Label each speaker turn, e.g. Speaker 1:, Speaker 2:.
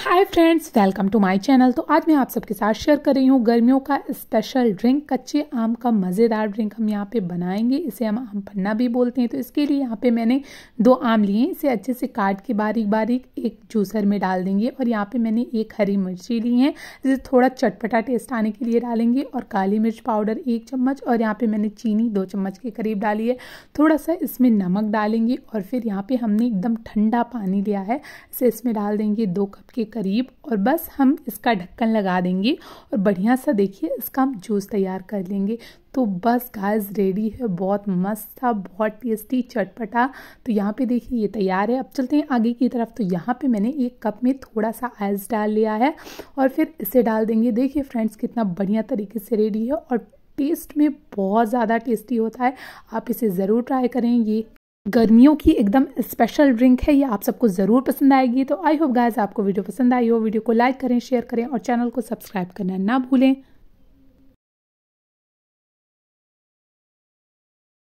Speaker 1: hi friends welcome to my channel तो आज मैं आप सबके साथ शेयर कर रही हूँ गर्मियों का स्पेशल ड्रिंक कच्चे आम का मज़ेदार ड्रिंक हम यहाँ पे बनाएंगे इसे हम आम पन्ना भी बोलते हैं तो इसके लिए यहाँ पे मैंने दो आम लिए इसे अच्छे से काट के बारीक बारीक एक जूसर में डाल देंगे और यहाँ पर मैंने एक हरी मिर्ची ली है जिसे थोड़ा चटपटा टेस्ट आने के लिए डालेंगे और काली मिर्च पाउडर एक चम्मच और यहाँ पर मैंने चीनी दो चम्मच के करीब डाली है थोड़ा सा इसमें नमक डालेंगे और फिर यहाँ पर हमने एकदम ठंडा पानी लिया है इसे इसमें डाल देंगे दो कप के करीब और बस हम इसका ढक्कन लगा देंगे और बढ़िया सा देखिए इसका हम जूस तैयार कर लेंगे तो बस गाइस रेडी है बहुत मस्त था बहुत टेस्टी चटपटा तो यहाँ पे देखिए ये तैयार है अब चलते हैं आगे की तरफ तो यहाँ पे मैंने एक कप में थोड़ा सा आइस डाल लिया है और फिर इसे डाल देंगे देखिए फ्रेंड्स कितना बढ़िया तरीके से रेडी है और टेस्ट में बहुत ज़्यादा टेस्टी होता है आप इसे ज़रूर ट्राई करें ये गर्मियों की एकदम स्पेशल ड्रिंक है ये आप सबको ज़रूर पसंद आएगी तो आई होप गाइस आपको वीडियो पसंद आई हो वीडियो को लाइक करें शेयर करें और चैनल को सब्सक्राइब करना ना भूलें